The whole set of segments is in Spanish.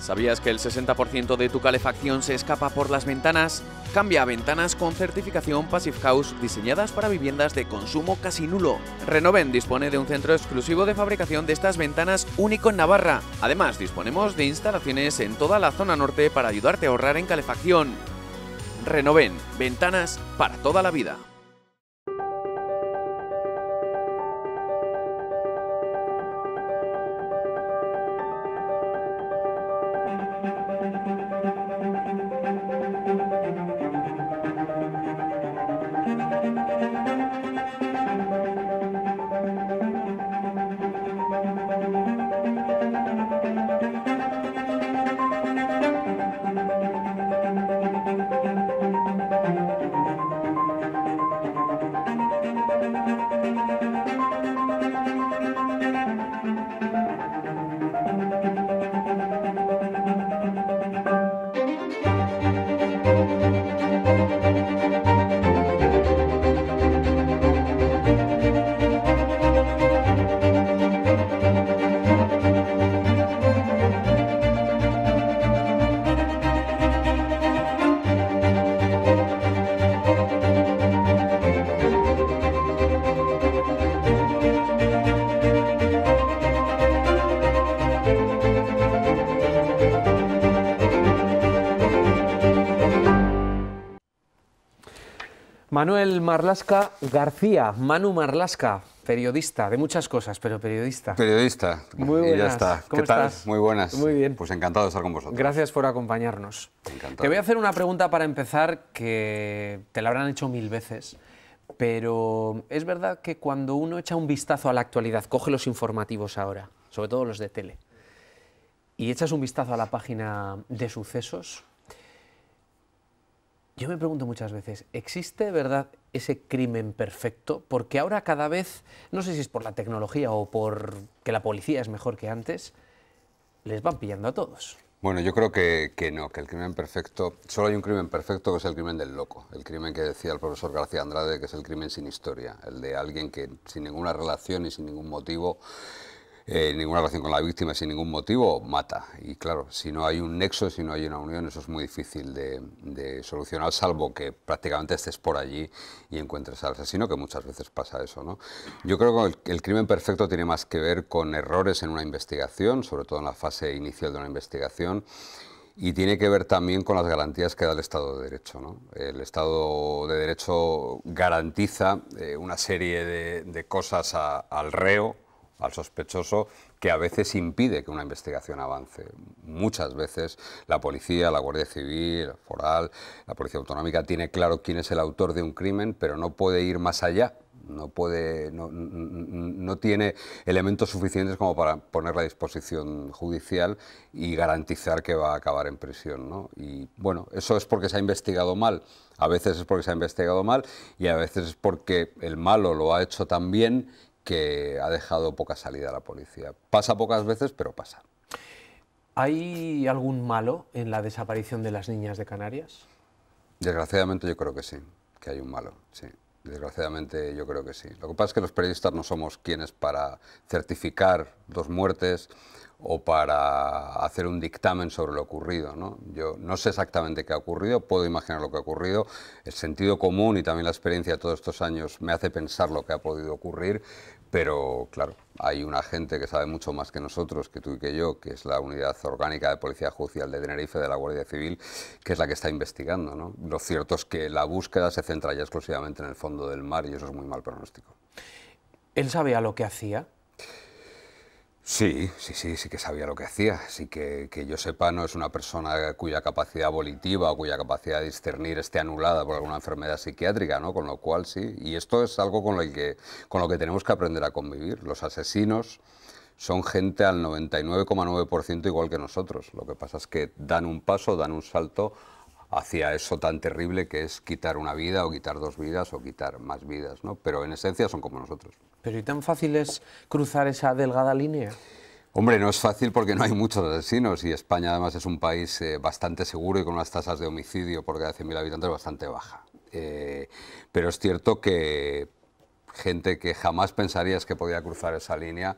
¿Sabías que el 60% de tu calefacción se escapa por las ventanas? Cambia ventanas con certificación Passive House diseñadas para viviendas de consumo casi nulo. Renoven dispone de un centro exclusivo de fabricación de estas ventanas único en Navarra. Además, disponemos de instalaciones en toda la zona norte para ayudarte a ahorrar en calefacción. Renoven, ventanas para toda la vida. Manuel Marlasca García, Manu Marlasca, periodista de muchas cosas, pero periodista. Periodista. Muy buenas. ya está. ¿Qué tal? Muy buenas. Muy bien. Pues encantado de estar con vosotros. Gracias por acompañarnos. Te voy a hacer una pregunta para empezar que te la habrán hecho mil veces, pero es verdad que cuando uno echa un vistazo a la actualidad, coge los informativos ahora, sobre todo los de tele, y echas un vistazo a la página de sucesos, yo me pregunto muchas veces, ¿existe de verdad ese crimen perfecto? Porque ahora cada vez, no sé si es por la tecnología o por que la policía es mejor que antes, les van pillando a todos. Bueno, yo creo que, que, no, que el crimen perfecto, solo hay un crimen perfecto que es el crimen del loco, el crimen que decía el profesor García Andrade, que es el crimen sin historia, el de alguien que sin ninguna relación y sin ningún motivo eh, ninguna relación con la víctima sin ningún motivo, mata. Y claro, si no hay un nexo, si no hay una unión, eso es muy difícil de, solucionar, salvo que prácticamente estés por allí y encuentres al asesino, que muchas veces pasa eso. ¿no? Yo creo que el, crimen perfecto tiene más que ver con errores en una investigación, sobre todo en la fase inicial de una investigación, y tiene que ver también con las garantías que da el Estado de Derecho. ¿no? El Estado de Derecho garantiza eh, una serie de, cosas al reo, al sospechoso que a veces impide que una investigación avance. Muchas veces la policía, la Guardia Civil, la Foral, la Policía Autonómica tiene claro quién es el autor de un crimen, pero no puede ir más allá. No, puede, no, tiene elementos suficientes como para poner a disposición judicial y garantizar que va a acabar en prisión. Y bueno, eso es porque se ha investigado mal. A veces es porque se ha investigado mal y a veces es porque el malo lo ha hecho tan bien que ha dejado poca salida a la policía. Pasa pocas veces, pero pasa. ¿Hay algún malo en la desaparición de las niñas de Canarias? Desgraciadamente yo creo que sí, que hay un malo, sí. Desgraciadamente yo creo que sí. Lo que pasa es que los periodistas no somos quienes para certificar dos muertes o para hacer un dictamen sobre lo ocurrido. ¿no? Yo no sé exactamente qué ha ocurrido, puedo imaginar lo que ha ocurrido. El sentido común y también la experiencia de todos estos años me hace pensar lo que ha podido ocurrir, pero claro, hay una gente que sabe mucho más que nosotros, que tú y que yo, que es la unidad orgánica de Policía Judicial de Tenerife de la Guardia Civil, que es la que está investigando. ¿no? Lo cierto es que la búsqueda se centra ya exclusivamente en el fondo del mar y eso es muy mal pronóstico. ¿Él sabía lo que hacía? Sí, sí, sí, sí que sabía lo que hacía. así que, que yo sepa, no es una persona cuya capacidad volitiva o cuya capacidad de discernir esté anulada por alguna enfermedad psiquiátrica, ¿no? Con lo cual sí. Y esto es algo con lo que, con lo que tenemos que aprender a convivir. Los asesinos son gente al 99,9% igual que nosotros. Lo que pasa es que dan un paso, dan un salto hacia eso tan terrible que es quitar una vida o quitar dos vidas o quitar más vidas, ¿no? Pero en esencia son como nosotros. Pero ¿y tan fácil es cruzar esa delgada línea? Hombre, no es fácil porque no hay muchos asesinos y España además es un país eh, bastante seguro y con unas tasas de homicidio por cada 100.000 habitantes bastante baja. Eh, pero es cierto que gente que jamás pensarías que podía cruzar esa línea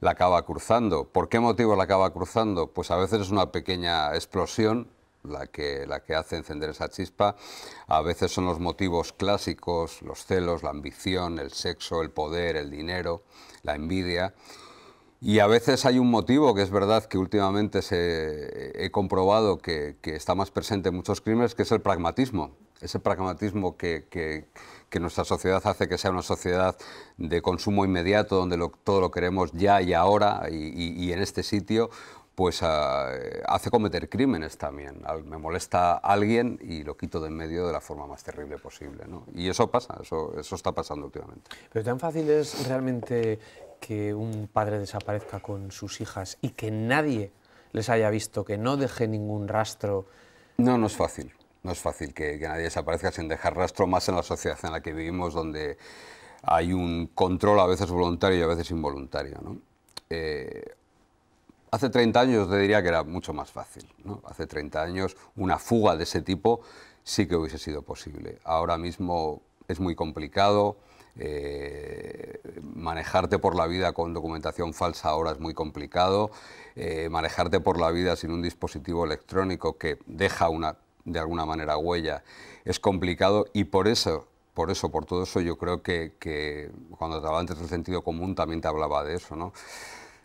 la acaba cruzando. ¿Por qué motivo la acaba cruzando? Pues a veces es una pequeña explosión la que, hace encender esa chispa. A veces son los motivos clásicos, los celos, la ambición, el sexo, el poder, el dinero, la envidia. Y a veces hay un motivo que es verdad que últimamente he comprobado que, está más presente en muchos crímenes, que es el pragmatismo. Ese pragmatismo que, nuestra sociedad hace que sea una sociedad de consumo inmediato, donde todo lo queremos ya y ahora y en este sitio, pues a, ah, eh, hace cometer crímenes también. me molesta alguien y lo quito de en medio de la forma más terrible posible. Y eso pasa, eso, está pasando últimamente. Pero tan fácil es realmente que un padre desaparezca con sus hijas y que nadie les haya visto, que no deje ningún rastro. No, no es fácil. No es fácil que, nadie desaparezca sin dejar rastro, más en la sociedad en la que vivimos, donde hay un control a veces voluntario y a veces involuntario. ¿no? Eh, Hace 30 años te diría que era mucho más fácil. Hace 30 años una fuga de ese tipo sí que hubiese sido posible. Ahora mismo es muy complicado. Eh, manejarte por la vida con documentación falsa ahora es muy complicado. Eh, manejarte por la vida sin un dispositivo electrónico que deja una, de alguna manera huella es complicado y por eso, por eso, por todo eso, yo creo que, cuando te hablaba antes del sentido común también te hablaba de eso. ¿no?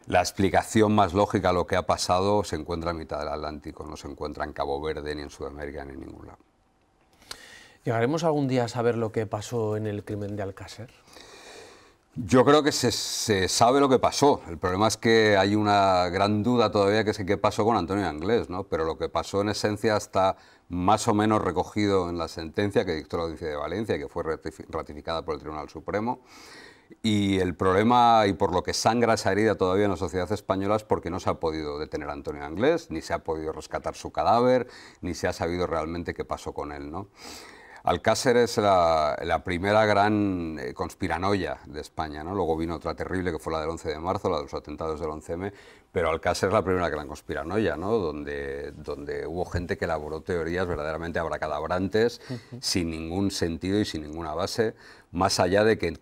La explicación más lógica a lo que ha pasado se encuentra en mitad del Atlántico, no se encuentra en Cabo Verde, ni en Sudamérica, ni en ningún lado. ¿Llegaremos algún día a saber lo que pasó en el crimen de Alcácer? Yo creo que se, sabe lo que pasó. El problema es que hay una gran duda todavía que es qué pasó con Antonio Anglés, ¿no? Pero lo que pasó en esencia está más o menos recogido en la sentencia que dictó la Audiencia de Valencia, que fue ratificada por el Tribunal Supremo. Y el problema, y por lo que sangra esa herida todavía en la sociedad española, es porque no se ha podido detener a Antonio Anglés, ni se ha podido rescatar su cadáver, ni se ha sabido realmente qué pasó con él. ¿no? Alcácer es la, primera gran eh, conspiranoia de España, ¿no? Luego vino otra terrible que fue la del 11 de marzo, la de los atentados del 11M, pero Alcácer es la primera gran conspiranoia, ¿no? Donde, donde hubo gente que elaboró teorías verdaderamente abracadabrantes, sin ningún sentido y sin ninguna base, más allá de que en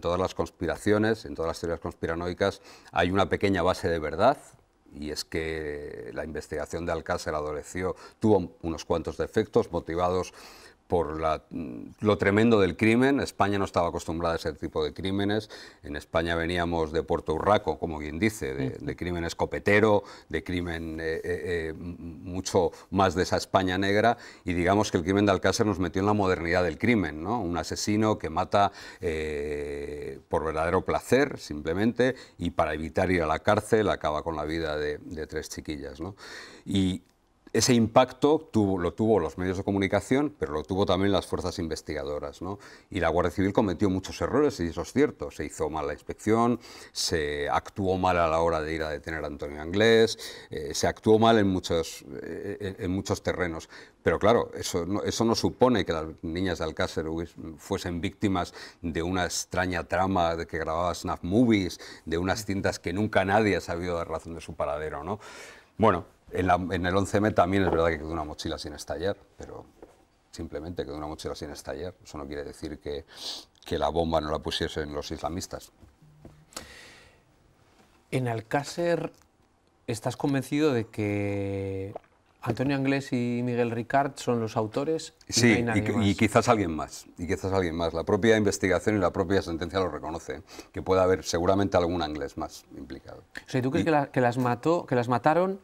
todas las conspiraciones, en todas las teorías conspiranoicas, hay una pequeña base de verdad, y es que la investigación de Alcácer adoleció, tuvo unos cuantos defectos motivados por mm, lo tremendo del crimen. España no estaba acostumbrada a ese tipo de crímenes. En España veníamos de Puerto Urraco, como bien dice, de, crimen escopetero, de crimen eh, eh, eh, mucho más de esa España negra. Y digamos que el crimen de Alcácer nos metió en la modernidad del crimen. ¿no? Un asesino que mata por verdadero placer, simplemente, y para evitar ir a la cárcel acaba con la vida de, tres chiquillas. ¿no? ese impacto lo tuvo los medios de comunicación, pero lo tuvo también las fuerzas investigadoras. ¿no? Y la Guardia Civil cometió muchos errores, y eso es cierto. Se hizo mal la inspección, se actuó mal a la hora de ir a detener a Antonio Anglés, eh, se actuó mal en muchos, eh, eh, en muchos terrenos. Pero claro, eso no, eso no supone que las niñas de Alcácer fuesen víctimas de una extraña trama de que grababa Snap Movies, de unas cintas que nunca nadie ha sabido dar razón de su paradero. ¿no? Bueno, en, el 11M también es verdad que quedó una mochila sin estallar, pero simplemente quedó una mochila sin estallar. Eso no quiere decir que, que la bomba no la pusiesen los islamistas. En Alcácer, ¿estás convencido de que Antonio Anglés y Miguel Ricard son los autores. Y sí, no y, y, quizás alguien más, y quizás alguien más. La propia investigación y la propia sentencia lo reconoce, que puede haber seguramente algún Anglés más implicado. O ¿tú crees que, que, las mató, que las mataron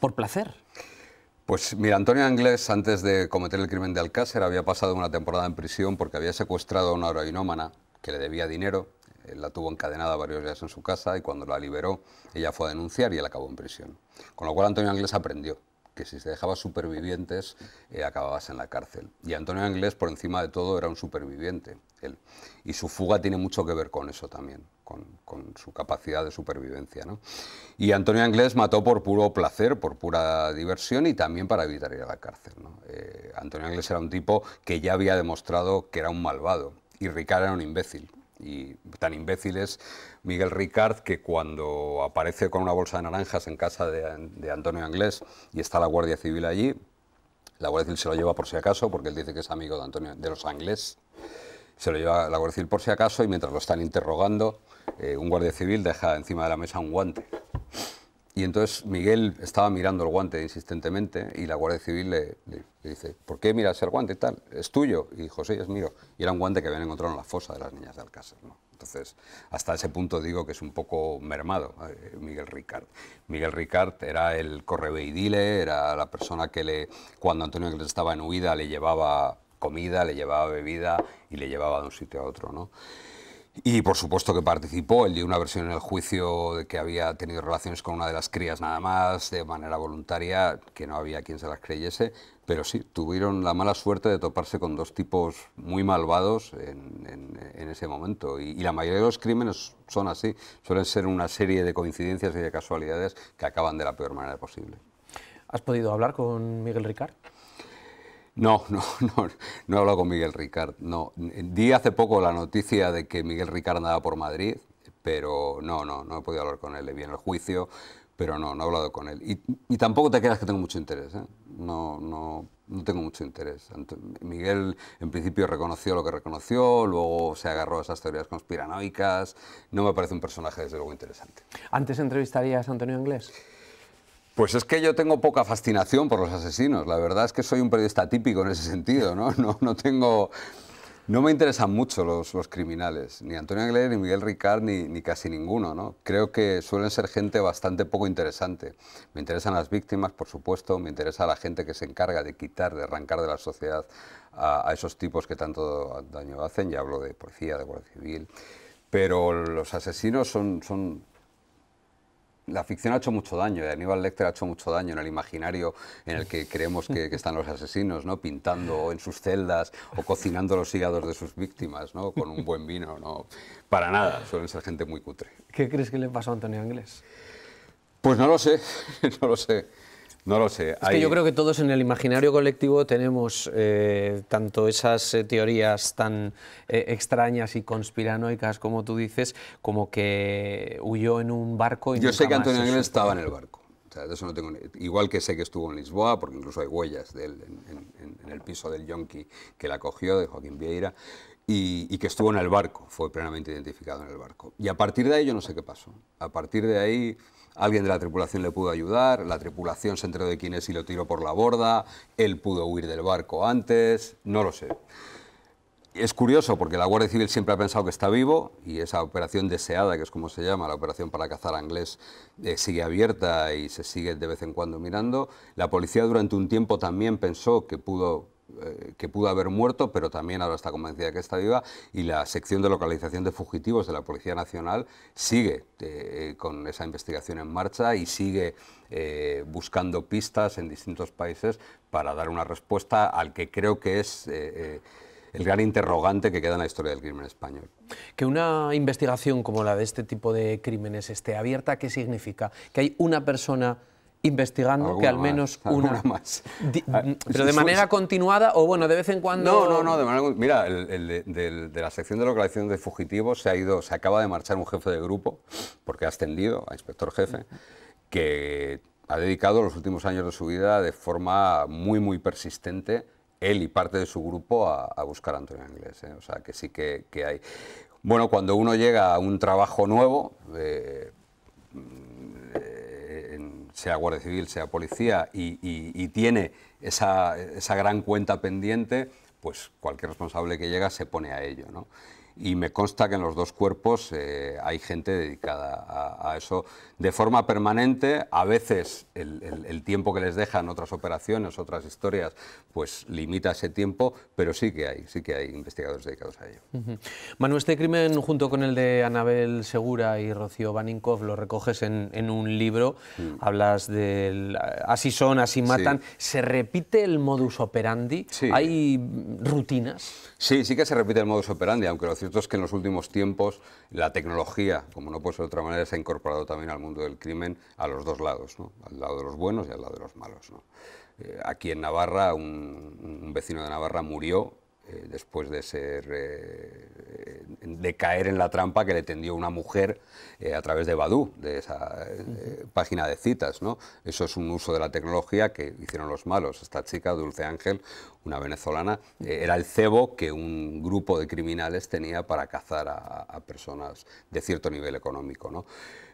por placer. Pues mira, Antonio Anglés, antes de cometer el crimen de Alcácer, había pasado una temporada en prisión porque había secuestrado a una heroinómana que le debía dinero. la tuvo encadenada varios días en su casa y cuando la liberó, ella fue a denunciar y él acabó en prisión. Con lo cual Antonio Anglés aprendió que si se dejaba supervivientes eh, acababas en la cárcel. Y Antonio Anglés, por encima de todo, era un superviviente. Él. Y su fuga tiene mucho que ver con eso también, con, su capacidad de supervivencia. ¿no? Y Antonio Anglés mató por puro placer, por pura diversión y también para evitar ir a la cárcel. Eh, Antonio Anglés era un tipo que ya había demostrado que era un malvado y Ricard era un imbécil y tan imbéciles Miguel Ricard que cuando aparece con una bolsa de naranjas en casa de, Antonio Anglés y está la Guardia Civil allí, la Guardia Civil se lo lleva por si acaso porque él dice que es amigo de Antonio de los Anglés, se lo lleva la Guardia Civil por si acaso y mientras lo están interrogando, eh, un guardia civil deja encima de la mesa un guante. Y entonces Miguel estaba mirando el guante insistentemente y la Guardia Civil le, dice, ¿por qué miras el guante y tal? Es tuyo. Y José sí, es mío. Y era un guante que habían encontrado en la fosa de las niñas de Alcázar. ¿no? Entonces, hasta ese punto digo que es un poco mermado eh, Miguel Ricard. Miguel Ricard era el correveidile, era la persona que le, cuando Antonio Iglesias estaba en huida le llevaba comida, le llevaba bebida y le llevaba de un sitio a otro. ¿no? Y por supuesto que participó, él dio una versión en el juicio de que había tenido relaciones con una de las crías nada más, de manera voluntaria, que no había quien se las creyese, pero sí, tuvieron la mala suerte de toparse con dos tipos muy malvados en, ese momento. Y, y, la mayoría de los crímenes son así, suelen ser una serie de coincidencias y de casualidades que acaban de la peor manera posible. ¿Has podido hablar con Miguel Ricard? No, no, no, no he hablado con Miguel Ricard. No, di hace poco la noticia de que Miguel Ricard andaba por Madrid, pero no, no, no he podido hablar con él. Le vi en el juicio, pero no, no he hablado con él. Y, tampoco te creas que tengo mucho interés, ¿eh? No, no, no tengo mucho interés. Miguel en principio reconoció lo que reconoció, luego se agarró a esas teorías conspiranoicas. No me parece un personaje desde luego interesante. ¿Antes entrevistarías a Antonio Inglés? Pues es que yo tengo poca fascinación por los asesinos. La verdad es que soy un periodista típico en ese sentido, ¿no? No, tengo... No me interesan mucho los, criminales, ni Antonio Aguilera, ni Miguel Ricard, ni, casi ninguno. ¿no? Creo que suelen ser gente bastante poco interesante. Me interesan las víctimas, por supuesto, me interesa la gente que se encarga de quitar, de arrancar de la sociedad a, esos tipos que tanto daño hacen. Ya hablo de policía, de guardia civil. Pero los asesinos son, son la ficción ha hecho mucho daño, y eh, Aníbal Lecter ha hecho mucho daño en el imaginario en el que creemos que, están los asesinos, ¿no? Pintando en sus celdas o cocinando los hígados de sus víctimas, ¿no? Con un buen vino, ¿no? Para nada, suelen ser gente muy cutre. ¿Qué crees que le pasó a Antonio inglés Pues no lo sé, no lo sé. No lo sé. Es que yo creo que todos en el imaginario colectivo tenemos eh, tanto esas eh, teorías tan eh, extrañas y conspiranoicas, como tú dices, como que huyó en un barco. Y yo sé que Antonio Aguilera estaba en el barco. eso no tengo Igual que sé que estuvo en Lisboa, porque incluso hay huellas en, el piso del yonki que la cogió, de Joaquín Vieira, y, y, que estuvo en el barco, fue plenamente identificado en el barco. Y a partir de ahí yo no sé qué pasó. A partir de ahí alguien de la tripulación le pudo ayudar, la tripulación se enteró de quién es y lo tiró por la borda, él pudo huir del barco antes, no lo sé. Es curioso porque la Guardia Civil siempre ha pensado que está vivo y esa operación deseada, que es como se llama, la operación para cazar a inglés, eh, sigue abierta y se sigue de vez en cuando mirando. La policía durante un tiempo también pensó que pudo eh, que pudo haber muerto, pero también ahora está convencida que está viva, y la sección de localización de fugitivos de la Policía Nacional sigue eh, con esa investigación en marcha y sigue eh, buscando pistas en distintos países para dar una respuesta al que creo que es el gran interrogante que queda en la historia del crimen español. Que una investigación como la de este tipo de crímenes esté abierta, ¿qué significa? Que hay una persona investigando que al menos una más. Ah, pero de manera continuada o bueno, de vez en cuando... No, no, no, Mira, de, la sección de localización de fugitivos se ha ido, se acaba de marchar un jefe de grupo, porque ha ascendido a inspector jefe, que ha dedicado los últimos años de su vida de forma muy, muy persistente, él y parte de su grupo, a, buscar a Antonio Inglés. ¿eh? O sea, que sí que, hay... Bueno, cuando uno llega a un trabajo nuevo... Eh, sea Guardia Civil, sea policía, y, tiene esa, gran cuenta pendiente, pues cualquier responsable que llega se pone a ello y me consta que en los dos cuerpos eh, hay gente dedicada a, eso de forma permanente. A veces el, tiempo que les dejan otras operaciones, otras historias, pues limita ese tiempo, pero sí que hay, sí que hay investigadores dedicados a ello. Manuel, este crimen junto con el de Anabel Segura y Rocío Baninkov lo recoges en, un libro, mm. hablas del así son, así matan. ¿Se repite el modus operandi? ¿Hay rutinas? Sí, sí que se repite el modus operandi, aunque lo cierto es que en los últimos tiempos la tecnología, como no puede ser de otra manera, se ha incorporado también al mundo del crimen a los dos lados, al lado de los buenos y al lado de los malos. Eh, aquí en Navarra, un, vecino de Navarra murió eh, después de ser eh, eh, de caer en la trampa que le tendió una mujer a través de Badu, de esa página de citas. ¿no? Eso es un uso de la tecnología que hicieron los malos. Esta chica, Dulce Ángel, una venezolana, era el cebo que un grupo de criminales tenía para cazar a, a personas de cierto nivel económico. ¿no?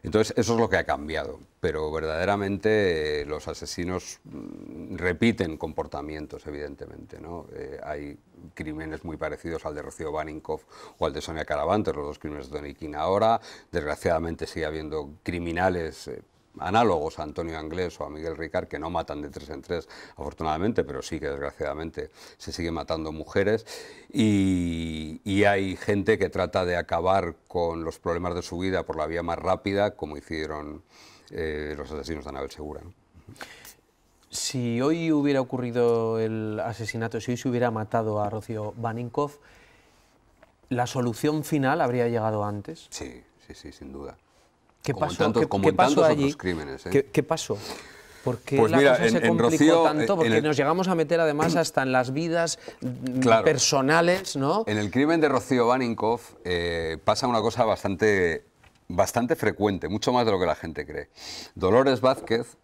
Entonces, eso es lo que ha cambiado, pero verdaderamente eh, los asesinos mm, repiten comportamientos, evidentemente. ¿no? Eh, hay crímenes muy parecidos al de Rocío Baninkov o al de Sonia Carabantes, los dos crímenes de Doniquín ahora. Desgraciadamente sigue habiendo criminales eh, análogos a Antonio Anglés o a Miguel Ricard, que no matan de tres en tres, afortunadamente, pero sí que desgraciadamente se siguen matando mujeres. Y, hay gente que trata de acabar con los problemas de su vida por la vía más rápida, como hicieron eh, los asesinos de Anabel Segura. Si hoy hubiera ocurrido el asesinato, si hoy se hubiera matado a Rocío Baninkov, ¿la solución final habría llegado antes? Sí, sí, sí, sin duda. ¿Qué pasó? ¿Qué, pasó crímenes, ¿Qué, pasó? ¿Por qué pues la cosa se complicó tanto? Porque nos llegamos a meter además hasta en las vidas mm, personales, ¿no? En el crimen de Rocío Baninkoff eh, pasa una cosa bastante, bastante frecuente, mucho más de lo que la gente cree. Dolores Vázquez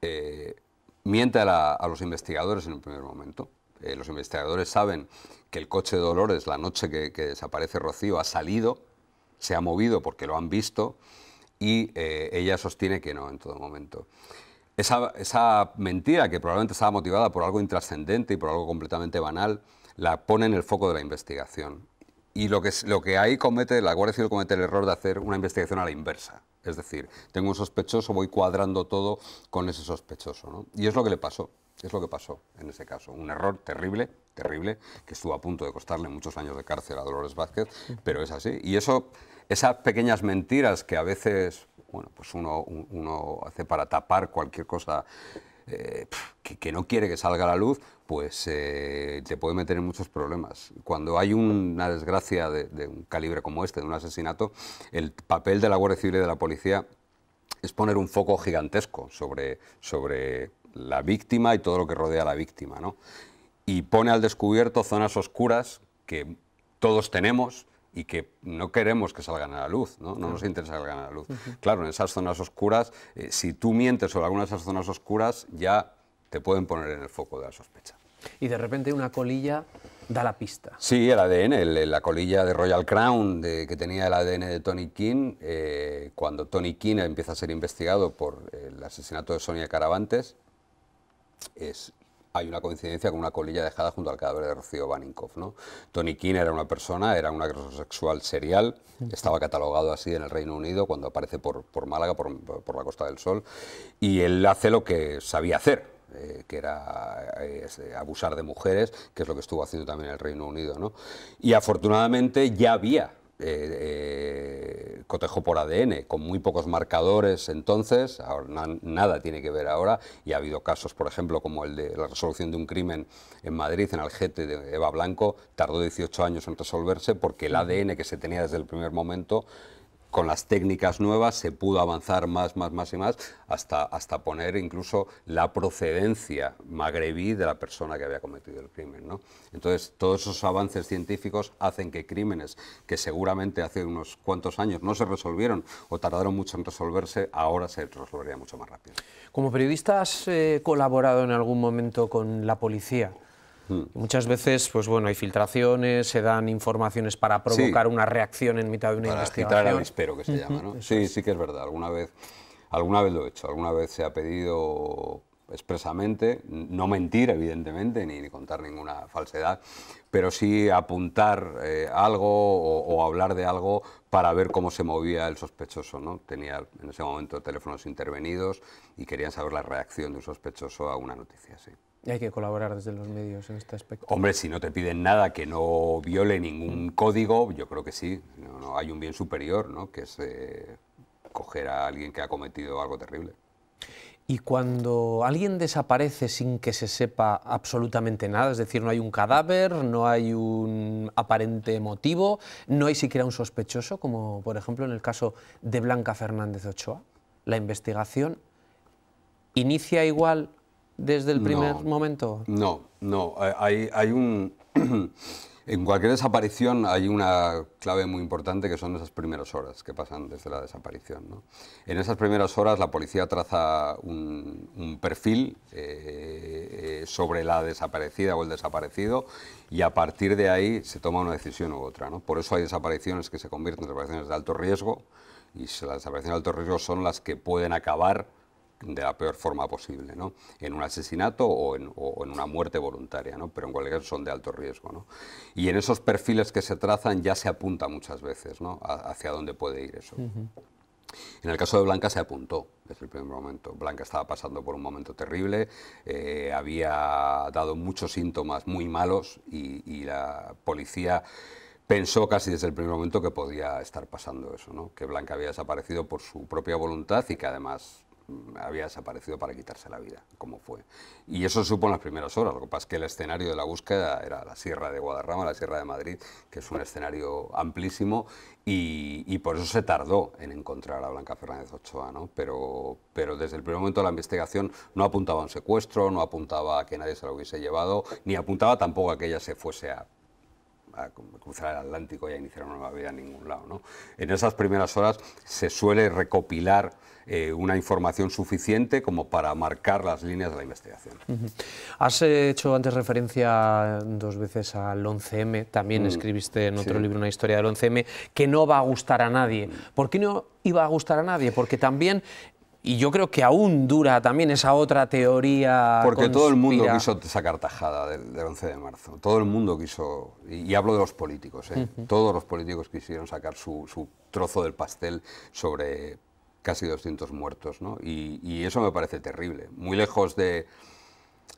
eh, miente a, los investigadores en un primer momento. Eh, los investigadores saben que el coche de Dolores, la noche que, que desaparece Rocío, ha salido, se ha movido porque lo han visto y eh, ella sostiene que no en todo momento. Esa, mentira, que probablemente estaba motivada por algo intrascendente y por algo completamente banal, la pone en el foco de la investigación. Y lo que, lo que ahí comete, la Guardia Civil comete el error de hacer una investigación a la inversa. Es decir, tengo un sospechoso, voy cuadrando todo con ese sospechoso. ¿no? Y es lo que le pasó, es lo que pasó en ese caso. Un error terrible, terrible, que estuvo a punto de costarle muchos años de cárcel a Dolores Vázquez, pero es así. Y eso esas pequeñas mentiras que a veces bueno, pues uno, hace para tapar cualquier cosa eh, que, no quiere que salga a la luz, pues eh, te puede meter en muchos problemas. Cuando hay una desgracia de, un calibre como este, de un asesinato, el papel de la Guardia Civil y de la policía es poner un foco gigantesco sobre, sobre la víctima y todo lo que rodea a la víctima. ¿no? Y pone al descubierto zonas oscuras que todos tenemos, y que no queremos que salgan a la luz, no, no nos interesa que salgan a la luz. Claro, en esas zonas oscuras, eh, si tú mientes sobre alguna de esas zonas oscuras, ya te pueden poner en el foco de la sospecha. Y de repente una colilla da la pista. Sí, el ADN, la colilla de Royal Crown que tenía el ADN de Tony King, eh, cuando Tony King empieza a ser investigado por eh, el asesinato de Sonia Caravantes, es hay una coincidencia con una colilla dejada junto al cadáver de Rocío Baninkoff. ¿no? Tony King era una persona, era un agresor sexual serial, estaba catalogado así en el Reino Unido cuando aparece por, Málaga, por, la Costa del Sol, y él hace lo que sabía hacer, eh, que era eh, eh, abusar de mujeres, que es lo que estuvo haciendo también en el Reino Unido. Y afortunadamente ya había eh, eh, cotejo por ADN, con muy pocos marcadores entonces, ahora, nada tiene que ver ahora, y ha habido casos, por ejemplo, como el de la resolución de un crimen en Madrid, en Algete, de Eva Blanco, tardó 18 años en resolverse porque el ADN que se tenía desde el primer momento con las técnicas nuevas se pudo avanzar más, más, más y más, hasta, hasta poner incluso la procedencia magrebí de la persona que había cometido el crimen. Entonces, todos esos avances científicos hacen que crímenes que seguramente hace unos cuantos años no se resolvieron o tardaron mucho en resolverse, ahora se resolverían mucho más rápido. Como periodista, ¿has eh, colaborado en algún momento con la policía? Mm. Muchas veces, pues bueno, hay filtraciones, se dan informaciones para provocar una reacción en mitad de una investigación. espero que se llama, ¿no? sí, sí que es verdad. Alguna vez, alguna vez lo he hecho. Alguna vez se ha pedido expresamente, no mentir evidentemente, ni, contar ninguna falsedad, pero sí apuntar eh, algo o, hablar de algo para ver cómo se movía el sospechoso. ¿no? Tenía en ese momento teléfonos intervenidos y querían saber la reacción de un sospechoso a una noticia. Sí. Hay que colaborar desde los medios en este aspecto. Hombre, si no te piden nada que no viole ningún código, yo creo que sí. No, hay un bien superior, ¿no? Que es eh, coger a alguien que ha cometido algo terrible. Y cuando alguien desaparece sin que se sepa absolutamente nada, es decir, no hay un cadáver, no hay un aparente motivo, no hay siquiera un sospechoso, como por ejemplo en el caso de Blanca Fernández Ochoa, la investigación inicia igual desde el primer momento? No, no. Eh, hay, un. en cualquier desaparición hay una clave muy importante que son esas primeras horas que pasan desde la desaparición. En esas primeras horas la policía traza un, perfil eh, eh, sobre la desaparecida o el desaparecido y a partir de ahí se toma una decisión u otra. Por eso hay desapariciones que se convierten en desapariciones de alto riesgo y las desapariciones de alto riesgo son las que pueden acabar de la peor forma posible, ¿no? en un asesinato o en, una muerte voluntaria, pero en cualquier caso son de alto riesgo. ¿no? Y en esos perfiles que se trazan ya se apunta muchas veces ¿no? hacia dónde puede ir eso. En el caso de Blanca se apuntó desde el primer momento. Blanca estaba pasando por un momento terrible, eh, había dado muchos síntomas muy malos y, y la policía pensó casi desde el primer momento que podía estar pasando eso, que Blanca había desaparecido por su propia voluntad y que además había desaparecido para quitarse la vida, como fue. Y eso se supo en las primeras horas. Lo que pasa es que el escenario de la búsqueda era la Sierra de Guadarrama, la Sierra de Madrid, que es un escenario amplísimo, y, por eso se tardó en encontrar a Blanca Fernández Ochoa. ¿no? Pero, pero desde el primer momento de la investigación no apuntaba a un secuestro, no apuntaba a que nadie se lo hubiese llevado, ni apuntaba tampoco a que ella se fuese a cruzar el Atlántico y a iniciar una nueva vida en ningún lado. ¿no? En esas primeras horas se suele recopilar eh, una información suficiente como para marcar las líneas de la investigación. Has eh, hecho antes referencia dos veces al 11M, también mm. escribiste en otro libro una historia del 11M, que no va a gustar a nadie. Mm. ¿Por qué no iba a gustar a nadie? Porque también y yo creo que aún dura también esa otra teoría. Porque todo el mundo quiso sacar tajada del, 11 de marzo. Todo el mundo quiso. Y, hablo de los políticos. ¿eh? Todos los políticos quisieron sacar su, trozo del pastel sobre casi 200 muertos. ¿no? Y, eso me parece terrible. Muy lejos de,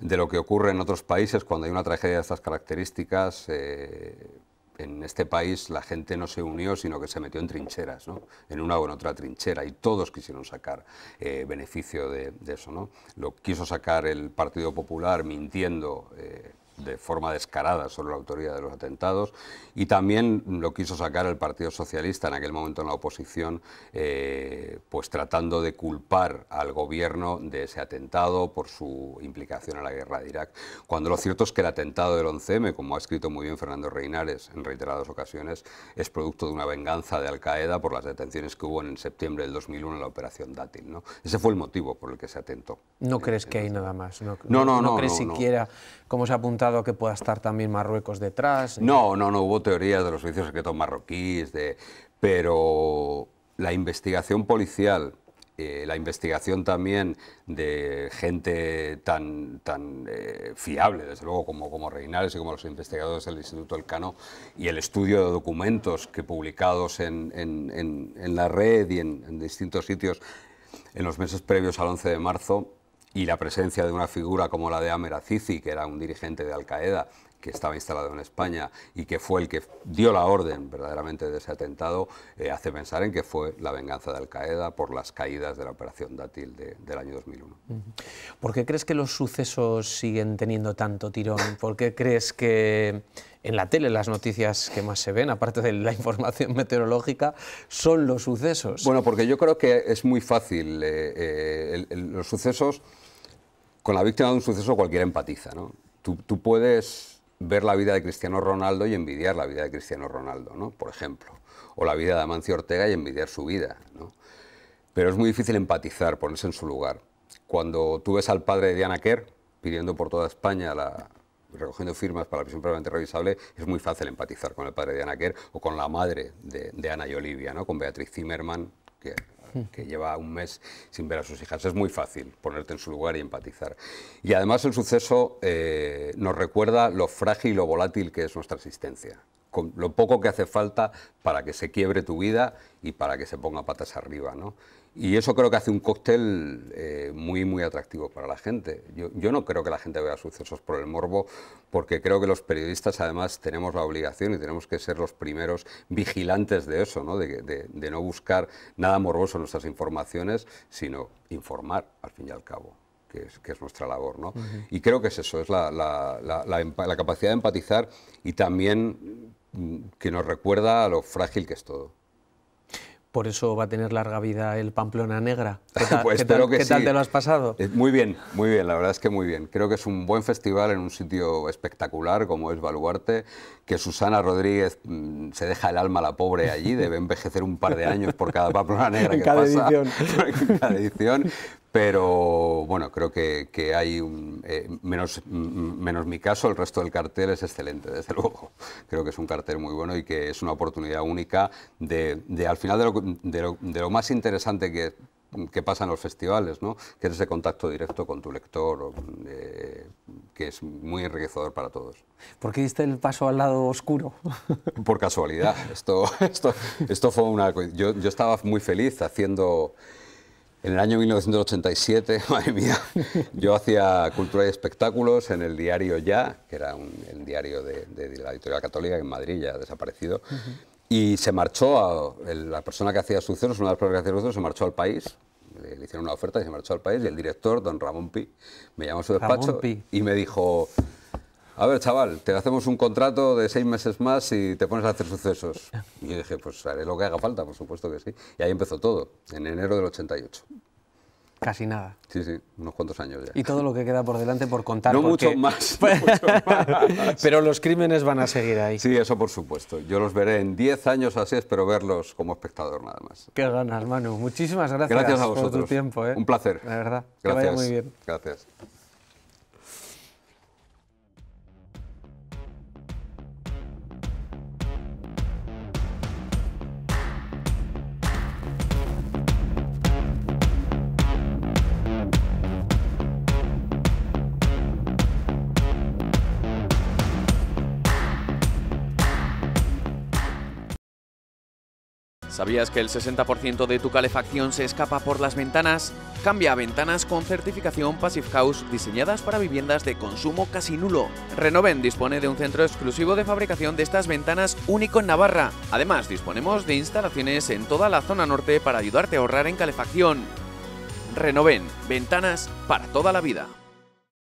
lo que ocurre en otros países cuando hay una tragedia de estas características. Eh, en este país la gente no se unió, sino que se metió en trincheras, ¿no? en una o en otra trinchera, y todos quisieron sacar eh, beneficio de, eso. ¿no? Lo quiso sacar el Partido Popular mintiendo. Eh, de forma descarada sobre la autoría de los atentados y también lo quiso sacar el Partido Socialista en aquel momento en la oposición, eh, pues tratando de culpar al gobierno de ese atentado por su implicación en la guerra de Irak, cuando lo cierto es que el atentado del 11M, como ha escrito muy bien Fernando Reinares en reiteradas ocasiones, es producto de una venganza de Al-Qaeda por las detenciones que hubo en septiembre del 2001 en la operación Dátil. ¿no? Ese fue el motivo por el que se atentó. ¿No crees que hay nada más? No, no, no. No, crees siquiera, como se ha apuntado, que pueda estar también Marruecos detrás? No, no, no, hubo teorías de los servicios secretos marroquíes, de... pero la investigación policial eh, la investigación también de gente tan, tan eh, fiable, desde luego, como, como Reinales y como los investigadores del Instituto Cano, y el estudio de documentos que publicados en, en la red y en, distintos sitios en los meses previos al 11 de marzo, y la presencia de una figura como la de Amer Azizi, que era un dirigente de Al-Qaeda, que estaba instalado en España y que fue el que dio la orden verdaderamente de ese atentado, eh, hace pensar en que fue la venganza de Al-Qaeda por las caídas de la operación Dátil del año 2001. ¿Por qué crees que los sucesos siguen teniendo tanto tirón? ¿Por qué crees que en la tele las noticias que más se ven, aparte de la información meteorológica, son los sucesos? Bueno, porque yo creo que es muy fácil. Eh, eh, los sucesos con la víctima de un suceso cualquiera empatiza, ¿no? Tú, puedes ver la vida de Cristiano Ronaldo y envidiar la vida de Cristiano Ronaldo, ¿no? Por ejemplo. O la vida de Amancio Ortega y envidiar su vida, ¿no? Pero es muy difícil empatizar, ponerse en su lugar. Cuando tú ves al padre de Diana Kerr pidiendo por toda España la, recogiendo firmas para la prisión permanente revisable, es muy fácil empatizar con el padre de Ana Kerr o con la madre de, Ana y Olivia, ¿no? con Beatriz Zimmerman, que que lleva un mes sin ver a sus hijas. Es muy fácil ponerte en su lugar y empatizar. Y además el suceso eh, nos recuerda lo frágil y lo volátil que es nuestra existencia. Con lo poco que hace falta para que se quiebre tu vida y para que se ponga patas arriba, ¿no? Y eso creo que hace un cóctel eh, muy, muy atractivo para la gente. Yo, no creo que la gente vea sucesos por el morbo, porque creo que los periodistas además tenemos la obligación y tenemos que ser los primeros vigilantes de eso, De, no buscar nada morboso en nuestras informaciones, sino informar al fin y al cabo. Que es, nuestra labor. ¿no? Y creo que es eso, es la, la, capacidad de empatizar y también mm, que nos recuerda a lo frágil que es todo. Por eso va a tener larga vida el Pamplona Negra. Pues ¿Qué tal, te lo has pasado? Eh, muy bien, muy bien, la verdad es que muy bien. Creo que es un buen festival en un sitio espectacular como es Baluarte, que Susana Rodríguez mm, se deja el alma a la pobre allí, debe envejecer un par de años por cada Pamplona Negra que pasa. en cada edición pero bueno, creo que, hay, un, eh, menos, mm, menos mi caso, el resto del cartel es excelente, desde luego. Creo que es un cartel muy bueno y que es una oportunidad única de, al final, de lo, de, lo, más interesante que que pasa en los festivales, ¿no? que es ese contacto directo con tu lector, eh, que es muy enriquecedor para todos. ¿Por qué diste el paso al lado oscuro? Por casualidad, esto, esto, esto fue una... Yo, yo estaba muy feliz haciendo... En el año 1987, madre mía, yo hacía cultura y espectáculos en el diario Ya, que era el diario de, la editorial católica en Madrid ya ha desaparecido. Y se marchó, a, la persona que hacía instrucciones, una de las personas que hacía se marchó al país. Le, le, hicieron una oferta y se marchó al país. Y el director, don Ramón Pi, me llamó a su despacho y me dijo: a ver, chaval, te hacemos un contrato de seis meses más y te pones a hacer sucesos. Y yo dije, pues haré lo que haga falta, por supuesto que sí. Y ahí empezó todo, en enero del 88. Casi nada. Sí, sí, unos cuantos años ya. Y todo lo que queda por delante por contar. No, mucho, más, Pero los crímenes van a seguir ahí. Sí, eso por supuesto. Yo los veré en diez años así, espero verlos como espectador nada más. Qué ganas, Manu. Muchísimas gracias, gracias a vosotros. por tu tiempo. ¿eh? Un placer. La verdad. Gracias. Que vaya muy bien. Gracias. ¿Sabías que el 60% de tu calefacción se escapa por las ventanas? Cambia ventanas con certificación Passive House diseñadas para viviendas de consumo casi nulo. Renoven dispone de un centro exclusivo de fabricación de estas ventanas único en Navarra. Además, disponemos de instalaciones en toda la zona norte para ayudarte a ahorrar en calefacción. Renoven, ventanas para toda la vida.